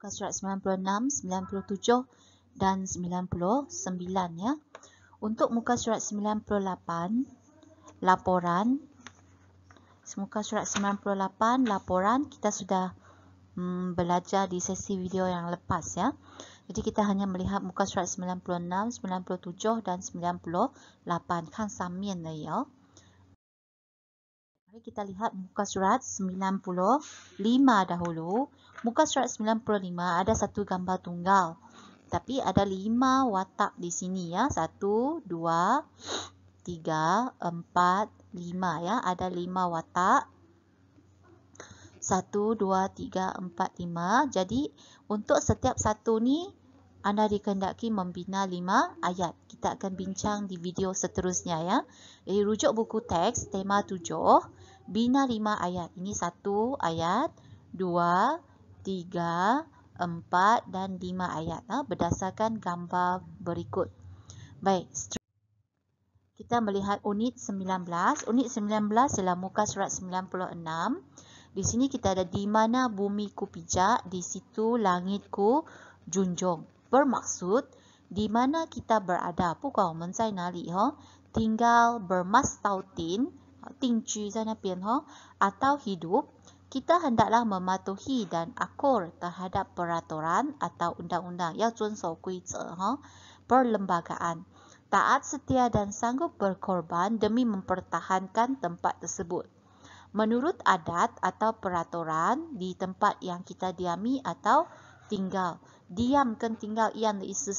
muka surat 96, 97 dan 99 ya. Untuk muka surat 98 laporan muka surat 98 laporan kita sudah hmm, belajar di sesi video yang lepas ya. Jadi kita hanya melihat muka surat 96, 97 dan 98 kan samian dia ya. Mari kita lihat muka surat 95 dahulu. Muka surat 95 ada satu gambar tunggal. Tapi ada lima watak di sini ya. Satu, dua, tiga, empat, lima ya. Ada lima watak. Satu, dua, tiga, empat, lima. Jadi untuk setiap satu ni anda dikendaki membina lima ayat. Kita akan bincang di video seterusnya ya. Jadi rujuk buku teks tema tujuh. Bina lima ayat. Ini satu ayat, dua, tiga, empat dan lima ayat. Ha? Berdasarkan gambar berikut. Baik, kita melihat unit 19. Unit 19 ialah muka surat 96. Di sini kita ada di mana bumi ku pijak, di situ langit ku junjung. Bermaksud, di mana kita berada, pukau mencai nali, ha? tinggal bermastautin, 定居在那边哦，atau kita hendaklah mematuhi dan akur terhadap peraturan atau undang-undang yang junsur kuiza ha? perlembagaan. Taat setia dan sanggup berkorban demi mempertahankan tempat tersebut. Menurut adat atau peraturan di tempat yang kita diami atau tinggal. Diam kan tinggal yang isi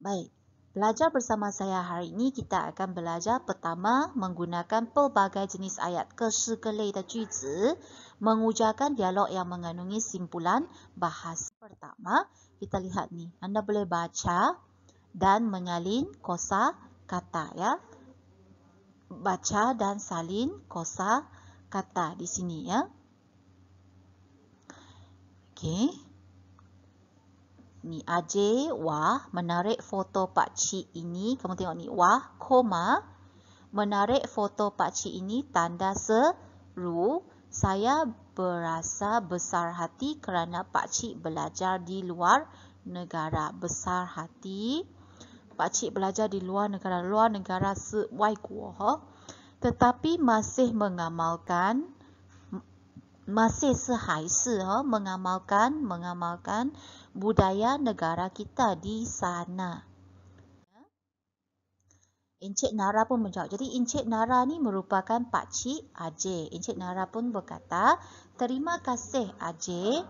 Baik. Belajar bersama saya hari ini, kita akan belajar pertama menggunakan pelbagai jenis ayat kesegelai dan cuci, mengujakan dialog yang mengandungi simpulan bahasa pertama. Kita lihat ni, anda boleh baca dan menyalin kosa kata ya. Baca dan salin kosa kata di sini ya. Okay. Ni aje wah, menarik foto Pak Cik ini. Kamu tengok ni, wah, koma. Menarik foto Pak Cik ini, tanda seru. Saya berasa besar hati kerana Pak Cik belajar di luar negara. Besar hati. Pak Cik belajar di luar negara. Luar negara se-waikuo. Tetapi masih mengamalkan masih sehai se ha, mengamalkan mengamalkan budaya negara kita di sana. Encik Nara pun menjawab. Jadi Encik Nara ni merupakan pakcik Ajay. Encik Nara pun berkata, Terima kasih aje,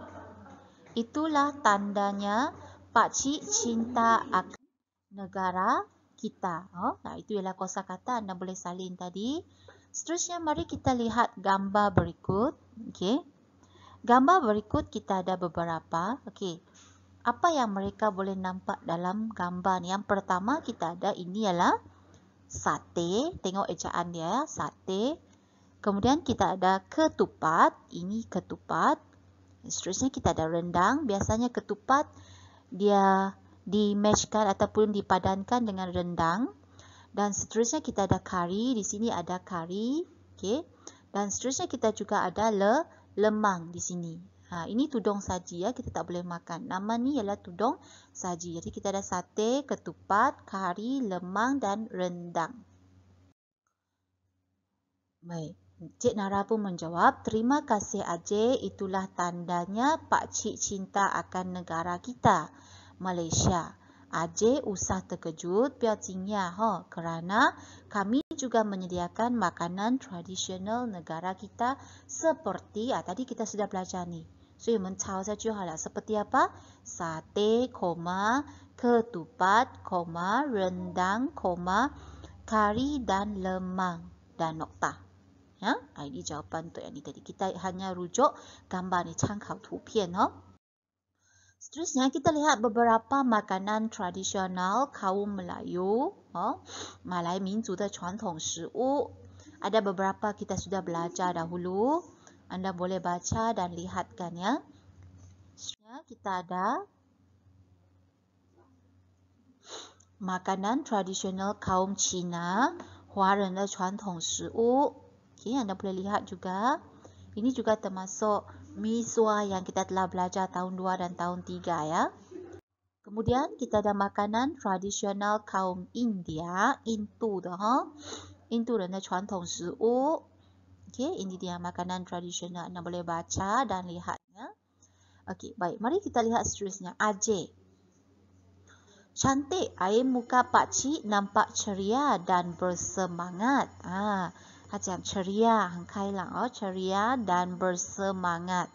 Itulah tandanya Pak pakcik cinta akan negara kita. Oh, nah, itu ialah kosakata anda boleh salin tadi. Seterusnya mari kita lihat gambar berikut. Okey. Gambar berikut kita ada beberapa. Okey. Apa yang mereka boleh nampak dalam gambar ni? Yang pertama kita ada ini ialah sate. Tengok ejaan dia, sate. Kemudian kita ada ketupat. Ini ketupat. Seterusnya kita ada rendang. Biasanya ketupat dia dimatchkan ataupun dipadankan dengan rendang. Dan seterusnya kita ada kari. Di sini ada kari. okay? Dan seterusnya kita juga ada le, lemang di sini. Ha, ini tudung saji ya. Kita tak boleh makan. Nama ni ialah tudung saji. Jadi kita ada sate, ketupat, kari, lemang dan rendang. Baik. Cik Nara pun menjawab, terima kasih aje. itulah tandanya Pak Cik cinta akan negara kita, Malaysia. Aje usah terkejut piatingnya ha, kerana kami juga menyediakan makanan tradisional negara kita seperti ah, tadi kita sudah belajar ni. So, yang mencau saja halah. Seperti apa? Sate, koma, ketupat, koma, rendang, koma, kari dan lemang dan nokta. Ya? Ini jawapan untuk yang ni tadi. Kita hanya rujuk gambar ni, cangkau tu pian. Ha. Seterusnya kita lihat beberapa makanan tradisional kaum Melayu, oh, ha? Malay Minzu de Chuantong Shiwu. Ada beberapa kita sudah belajar dahulu. Anda boleh baca dan lihatkan ya. Seterusnya kita ada makanan tradisional kaum Cina, Hua Ren de Chuantong Shiwu. Okay, anda boleh lihat juga. Ini juga termasuk miswa yang kita telah belajar tahun 2 dan tahun 3 ya. Kemudian kita ada makanan tradisional kaum India, Intu tu ha. Intu dan cuan tong si u. Okay, ini dia makanan tradisional. Anda boleh baca dan lihatnya. Okey, baik. Mari kita lihat seterusnya. Ajay. Cantik. Air muka Pak pakcik nampak ceria dan bersemangat. Ah, hati ceria, hangkai lah, oh, ceria dan bersemangat.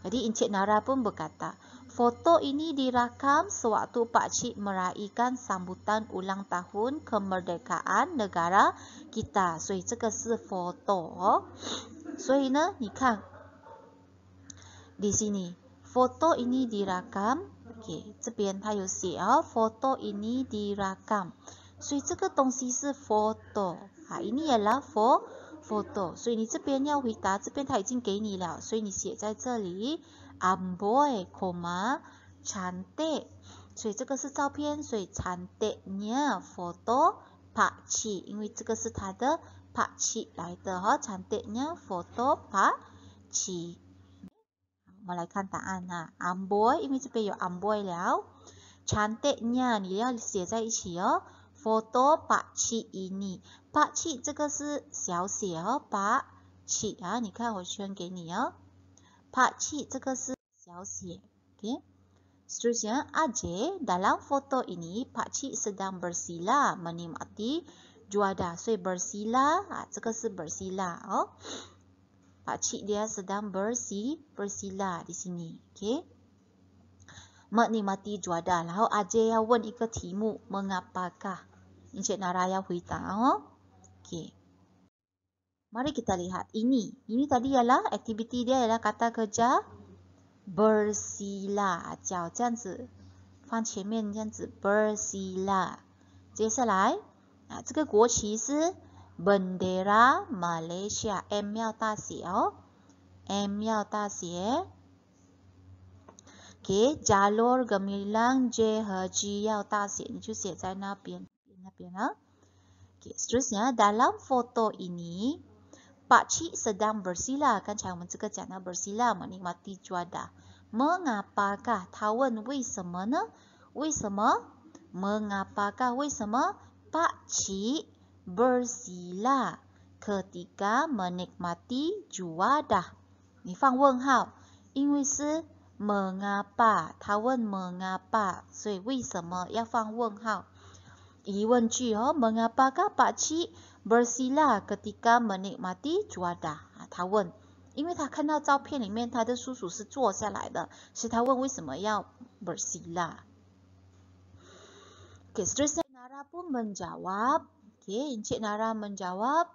Jadi Encik Nara pun berkata, foto ini dirakam sewaktu Pak Cik meraihkan sambutan ulang tahun kemerdekaan negara kita. So, ini adalah foto. So, oh. ini, ni kan, di sini, foto ini dirakam, okay, 这边它有写哦，foto oh, ini dirakam，所以这个东西是 photo。啊，印尼拉佛，photo，所以你这边要回答，这边他已经给你了，所以你写在这里。am boy，coma，chante，所以这个是照片，所以 chante n i a photo，pachi，因为这个是他的拍起来的哈，chante n i a photo，pachi。我们来看答案哈 a m boy，因为这边有 am boy 了，chante nya 你要写在一起哦。foto Pak Cik ini. Pak Cik 这个是小写哦，Pak Cik 啊，你看我圈给你哦。Pak Cik 这个是小写，OK。Seterusnya, Aje dalam foto ini Pak Cik sedang bersila menikmati juada. Soi bersila, ha, 这个是 bersila. Oh. Pak Cik dia sedang bersi, bersila di sini. Okay. Menikmati juada. Lalu Aje yang 问一个题目, mengapakah? Encik naraya yang hui tahu. Oh. Okey. Mari kita lihat. Ini. Ini tadi ialah aktiviti dia ialah kata kerja bersila. Jauh. Jangan Fang cermin. Jangan bersila. Jadi Ah, ini negara ini bendera Malaysia M Miao Da Xiao. M Miao Da Xiao. Okey, jalur gemilang J H G Miao Da Xiao. Anda tulis di sana. Fiona. Ha? Okey, seterusnya dalam foto ini Pak Cik sedang bersila kan Cai Wen Zhe bersila menikmati juada. Mengapakah? Tawen wei semo ne? Wei semo? Mengapakah wei semo Pak Cik bersila ketika menikmati juada? Ni fang wen hao. Ing wei si mengapa? Tawen mengapa? Jadi wei semo ya fang wen hao. 疑问句哦，Mengapakah oh, Pak Cik bersila ketika menikmati Dia tanya, juada？啊，他问，因为他看到照片里面他的叔叔是坐下来的，所以他问为什么要 bersila。Okay, seterusnya Nara pun menjawab. Okay, Encik Nara menjawab.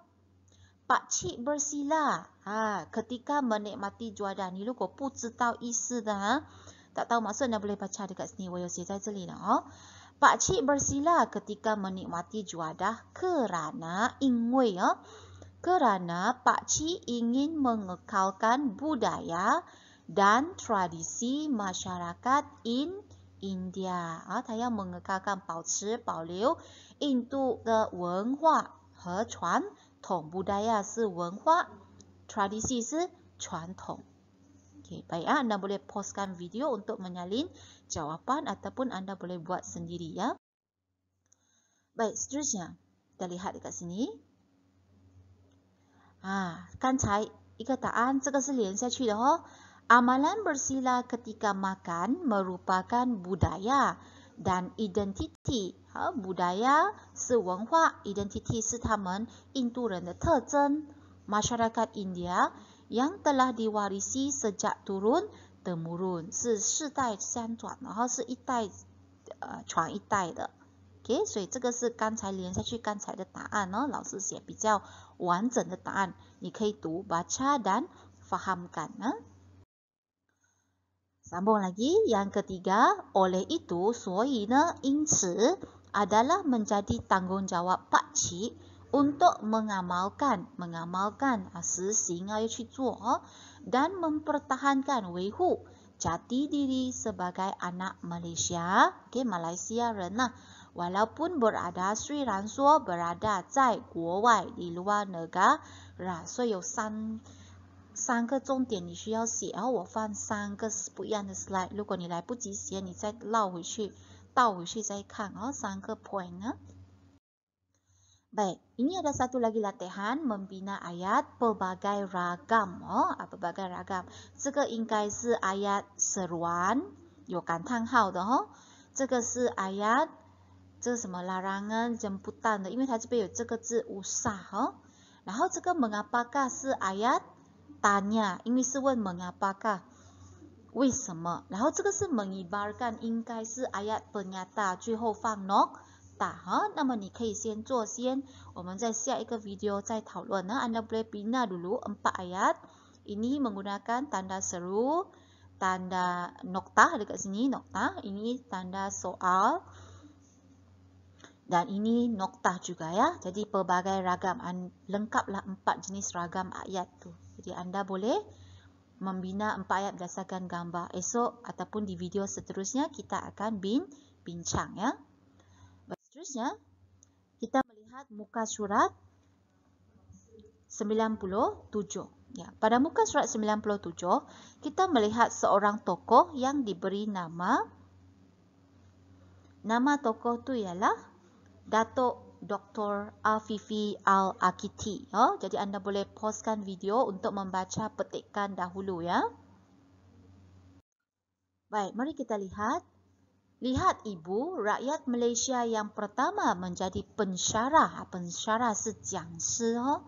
Pak Cik bersila. Ha, ketika menikmati juadah. Ni lu kau pun tahu isi Ha? Tak tahu maksudnya boleh baca dekat sini. Woyosi, saya celi lah. Oh. Pak cik bersila ketika menikmati juadah kerana ingwe, ya. Kerana pak cik ingin mengekalkan budaya dan tradisi masyarakat in India. Ah, ha, dia mengekalkan, bauci, baulio, Indo ke wenhua, he chuan, budaya si wenhua, tradisi si chuan Okey, baik ya. Anda boleh postkan video untuk menyalin jawapan ataupun anda boleh buat sendiri ya. Baik, seterusnya. Kita lihat dekat sini. Ah, kan cai, ikataan, zhe ge shi lian xia qu de ho. Amalan bersila ketika makan merupakan budaya dan identiti. Ha, budaya si wenhua, identiti si tamen, Indu ren de tezhen, masyarakat India yang telah diwarisi sejak turun temurun. Si si dai san zuan, dan si yi dai chuan yi dai de. Okay, so ini adalah yang tadi lian sahaja yang tadi de daan, no? Lao si xie bi jiao wan zhen de daan. Ni kei du baca dan fahamkan, no? Sambung lagi, yang ketiga, oleh itu, soi ne, inci adalah menjadi tanggungjawab pakcik untuk mengamalkan, mengamalkan asi ah, singa yang cuci oh, dan mempertahankan wehu jati diri sebagai anak Malaysia, ke okay, Malaysia rena, walaupun berada Sri Ranso berada di luar di luar negara, rasa so, yang san 三个重点你需要写，然后我放三个不一样的 slide。如果你来不及写，你再绕回去，倒回去再看。然后三个 point 呢？Baik, ini ada satu lagi latihan membina ayat pelbagai ragam. Oh, apa ah, pelbagai ragam. Ini ingkai si ayat seruan. Yokan tang hao de ho. Ini si ayat. Ini semua larangan jemputan de. Ini tadi beri ini zi usah. Lalu oh. ini mengapakah si ayat tanya. Ini si wen mengapakah. 为什么？然后这个是 mengibarkan，应该是 ayat pernyataan，最后放 not。打哈，那么你可以先做先，我们在下一个 video 再讨论呢。Anda boleh bina dulu empat ayat ini menggunakan tanda seru, tanda nokta dekat sini nokta, ini tanda soal dan ini nokta juga ya. Jadi pelbagai ragam, lengkaplah empat jenis ragam ayat tu. Jadi anda boleh membina empat ayat berdasarkan gambar. Esok ataupun di video seterusnya kita akan bin bincang ya seterusnya, kita melihat muka surat 97. Ya, pada muka surat 97, kita melihat seorang tokoh yang diberi nama. Nama tokoh tu ialah Datuk Dr. Afifi Al-Akiti. Oh, jadi anda boleh postkan video untuk membaca petikan dahulu ya. Baik, mari kita lihat Lihat ibu rakyat Malaysia yang pertama menjadi pensyarah. Pensyarah sejangsa ha? oh,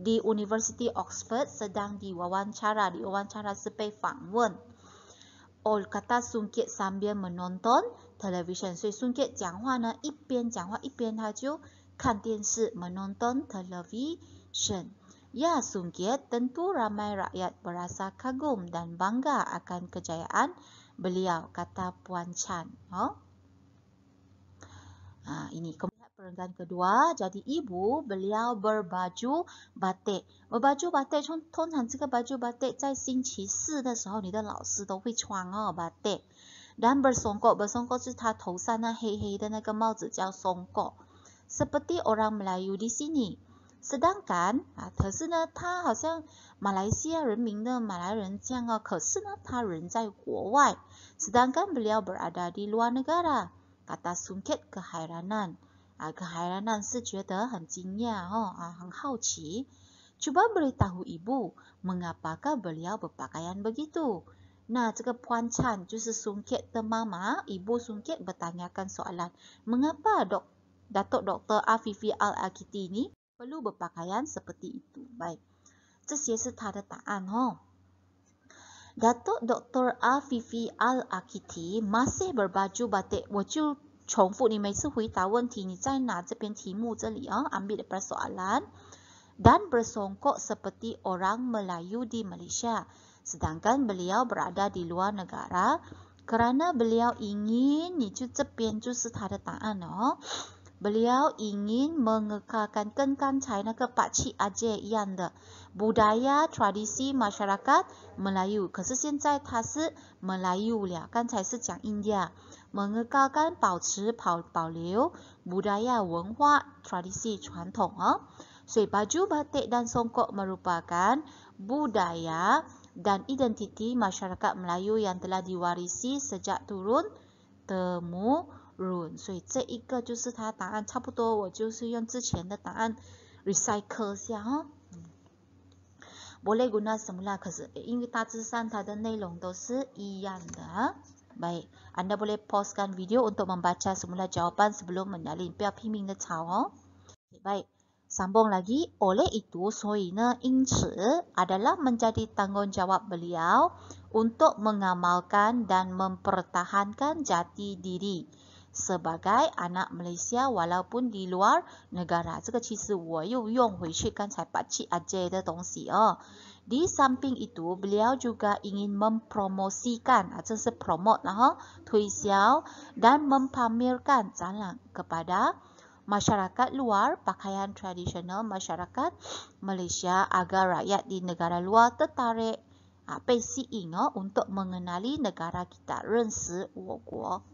di University Oxford sedang diwawancara, diwawancara sebagai 访问. Ol kata sungkit sambil menonton televisyen. So, sungkit jangkwa ni, ipin jangkwa, ipin dia ha kan tiensi menonton televisyen. Ya, sungkit tentu ramai rakyat berasa kagum dan bangga akan kejayaan beliau, kata Puan Chan. Oh? Ha, ini kemudian perenggan kedua, jadi ibu beliau berbaju batik. Berbaju batik, contohnya jika baju batik di sinci si, di sehari, ni dah lau si, dah oh, batik. Dan bersongkok, bersongkok itu dia tau sana hei hei, dan nak mau jatuh songkok. Seperti orang Melayu di sini, sedangkan 啊，可是呢，他好像马来西亚人民的马来人这样哦，可是呢，他人在国外。sedangkan ah, dia, berada di luar negara, kata sungkit keheranan. 啊，keheranan ah, 是觉得很惊讶哦，啊，很好奇。cuba beritahu ibu mengapakah dia, berpakaian begitu. Nah, cakap Puan Chan, justru sungkit the mama, ibu sungkit bertanyakan soalan, mengapa dok Datuk Dr. Afifi Al-Akiti ini perlu berpakaian seperti itu. Baik. Datuk Dr. Afifi Al-Akiti masih berbaju batik. Wajul chongfu ni mesti hui tawan ti ni zai na zepian ti mu zeli ha, ambil persoalan dan bersongkok seperti orang Melayu di Malaysia. Sedangkan beliau berada di luar negara kerana beliau ingin ni cu zepian cu setara ta'an. Oh beliau ingin mengekalkan kengkang China ke Pakcik aje yang de budaya tradisi masyarakat Melayu. Kesi sekarang dia Melayu liao, kan cai si jang India. Mengekalkan, bauci, bau, budaya, wenhua, tradisi, cuantong. Oh. Eh. Jadi baju batik dan songkok merupakan budaya dan identiti masyarakat Melayu yang telah diwarisi sejak turun temurun run，所以这一个就是它答案，差不多我就是用之前的答案 recycle 下哈、哦。boleh guna semula, kerana, ini tajusan, tak ada nilong, itu seianda. Baik, anda boleh pauskan video untuk membaca semula jawapan sebelum menyalin. Biar piming de cao, oh. Baik, sambung lagi. Oleh itu, soina inci adalah menjadi tanggungjawab beliau untuk mengamalkan dan mempertahankan jati diri sebagai anak Malaysia walaupun di luar negara. ini saya menggunakan yang Di samping itu, beliau juga ingin mempromosikan, atau se promote, nah, tui xiao, dan mempamerkan jalan kepada masyarakat luar pakaian tradisional masyarakat Malaysia agar rakyat di negara luar tertarik, ah, besi ingat untuk mengenali negara kita, rensi wogor.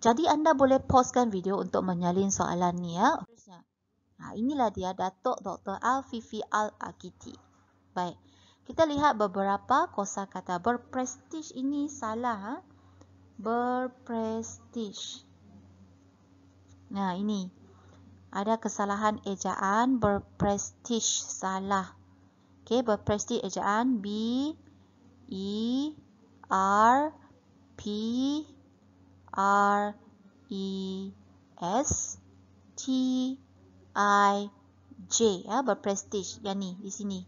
Jadi anda boleh postkan video untuk menyalin soalan ni ya. Nah, ha, inilah dia Datuk Dr. Alfifi Al-Akiti. Baik. Kita lihat beberapa kosakata berprestij ini salah. Ha? Berprestij. Nah, ini. Ada kesalahan ejaan berprestij salah. Okey, berprestij ejaan B E R P R E S T I J ya berprestige yang ni di sini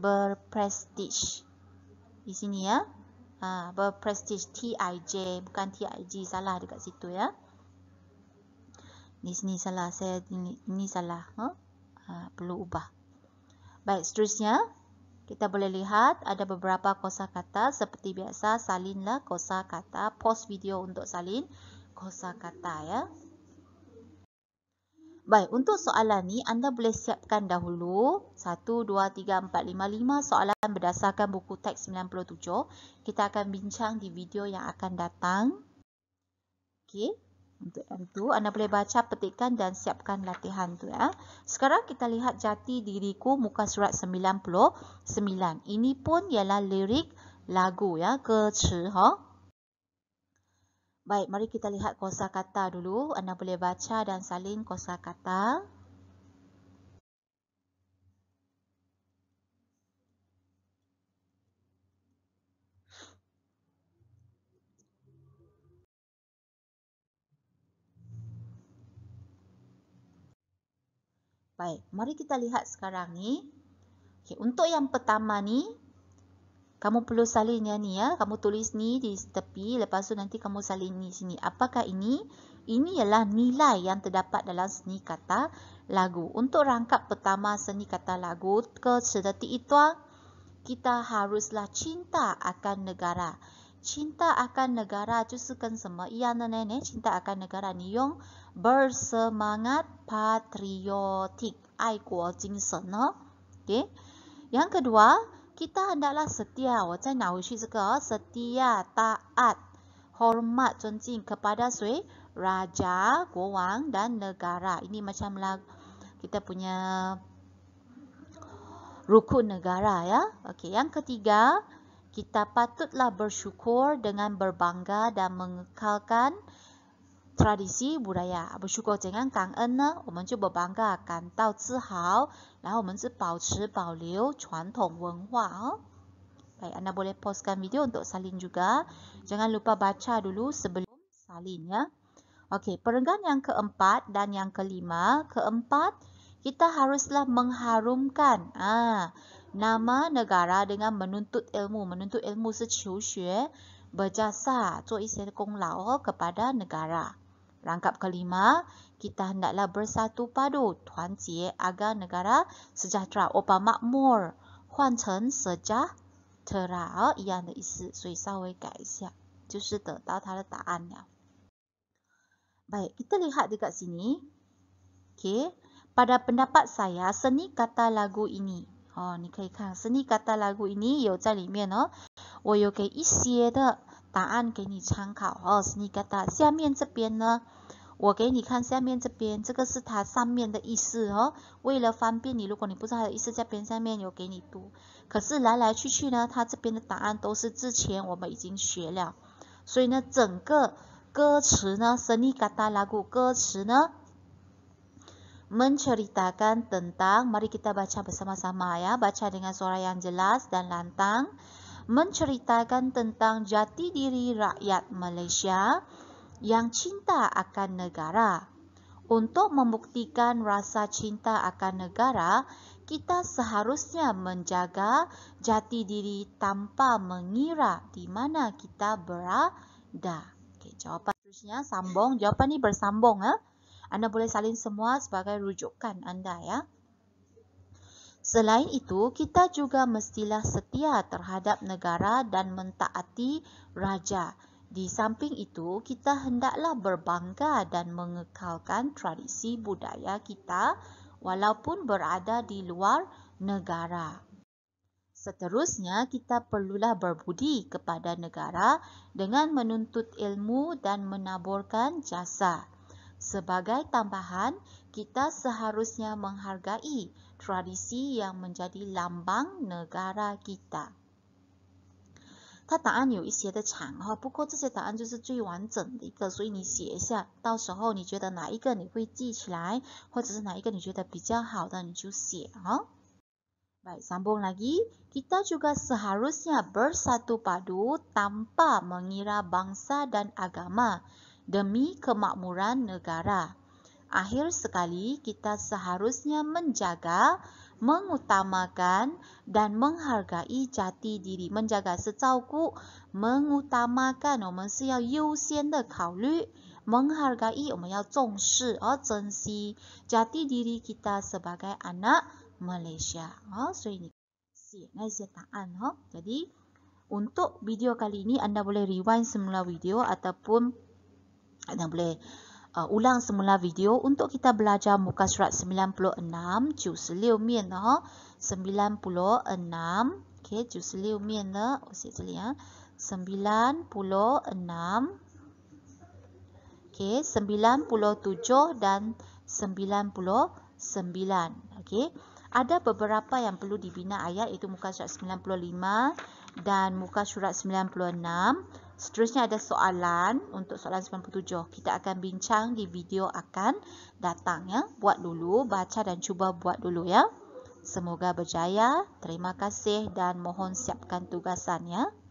berprestige di sini ya ha, berprestige T I J bukan T I G salah dekat situ ya di sini salah saya ini, salah ha? Ha, perlu ubah baik seterusnya kita boleh lihat ada beberapa kosakata seperti biasa salinlah kosakata post video untuk salin kosakata ya. Baik, untuk soalan ni anda boleh siapkan dahulu 1 2 3 4 5 5 soalan berdasarkan buku teks 97. Kita akan bincang di video yang akan datang. Okey. Untuk itu, anda boleh baca petikan dan siapkan latihan tu ya. Sekarang kita lihat jati diriku muka surat 99. Ini pun ialah lirik lagu ya, keci ha. Baik, mari kita lihat kosakata dulu. Anda boleh baca dan salin kosakata. Baik, mari kita lihat sekarang ni. Okay, untuk yang pertama ni, kamu perlu salin yang ni ya. Kamu tulis ni di tepi, lepas tu nanti kamu salin ni sini. Apakah ini? Ini ialah nilai yang terdapat dalam seni kata lagu. Untuk rangkap pertama seni kata lagu ke sedati itu, kita haruslah cinta akan Negara cinta akan negara jusukan semua ia nenek cinta akan negara ni yang bersemangat patriotik ai guo jing shen no okay? yang kedua kita hendaklah setia wajah nawi shi zhe setia taat hormat cunjing kepada sui raja guo wang dan negara ini macam lah kita punya rukun negara ya okey yang ketiga kita patutlah bersyukur dengan berbangga dan mengekalkan tradisi budaya. Bersyukur dengan kang en ne, kita juga berbangga, kan tau zihau, lalu kita juga bauci, bauliu, cuantong, wenhua. Baik, anda boleh postkan video untuk salin juga. Jangan lupa baca dulu sebelum salin ya. Okey, perenggan yang keempat dan yang kelima, keempat, kita haruslah mengharumkan. Ah, nama negara dengan menuntut ilmu. Menuntut ilmu secuhue eh, berjasa untuk isyarat lao kepada negara. Rangkap kelima, kita hendaklah bersatu padu, tuan jie agar negara sejahtera. Opa makmur, huan chen sejahtera, ian de isi. Sui sawai gai siap. Jusi de dao ta de daan ya. Baik, kita lihat dekat sini. Okay. Pada pendapat saya, seni kata lagu ini. 哦，你可以看 s n 嘎 gada l g u 你也有在里面哦。我有给一些的答案给你参考哦 s n 嘎 g a a 下面这边呢，我给你看下面这边，这个是它上面的意思哦。为了方便你，如果你不知道它的意思，在边上面有给你读。可是来来去去呢，它这边的答案都是之前我们已经学了，所以呢，整个歌词呢 s n 嘎 gada l g u 歌词呢。menceritakan tentang mari kita baca bersama-sama ya baca dengan suara yang jelas dan lantang menceritakan tentang jati diri rakyat Malaysia yang cinta akan negara untuk membuktikan rasa cinta akan negara kita seharusnya menjaga jati diri tanpa mengira di mana kita berada okay, jawapan seterusnya sambung jawapan ni bersambung ya eh? Anda boleh salin semua sebagai rujukan anda ya. Selain itu, kita juga mestilah setia terhadap negara dan mentaati raja. Di samping itu, kita hendaklah berbangga dan mengekalkan tradisi budaya kita walaupun berada di luar negara. Seterusnya, kita perlulah berbudi kepada negara dengan menuntut ilmu dan menaburkan jasa. Sebagai tambahan, kita seharusnya menghargai tradisi yang menjadi lambang negara kita. 它答案有一些的长哈，不过这些答案就是最完整的一个，所以你写一下，到时候你觉得哪一个你会记起来，或者是哪一个你觉得比较好的，你就写哈。Baik, sambung lagi. Kita juga seharusnya bersatu padu tanpa mengira bangsa dan agama demi kemakmuran negara. Akhir sekali, kita seharusnya menjaga, mengutamakan dan menghargai jati diri. Menjaga secauku, mengutamakan, kita harus menghargai, kita harus menghargai, jati diri kita sebagai anak Malaysia. Oh, oh. Jadi, untuk video kali ini, anda boleh rewind semula video ataupun dan boleh uh, ulang semula video untuk kita belajar muka surat 96 jiu liu mian ha 96 okey jiu liu mian la okey sini ya 96 okey 97 dan 99 okey ada beberapa yang perlu dibina ayat iaitu muka surat 95 dan muka surat 96 seterusnya ada soalan untuk soalan 97. Kita akan bincang di video akan datang ya. Buat dulu, baca dan cuba buat dulu ya. Semoga berjaya. Terima kasih dan mohon siapkan tugasan ya.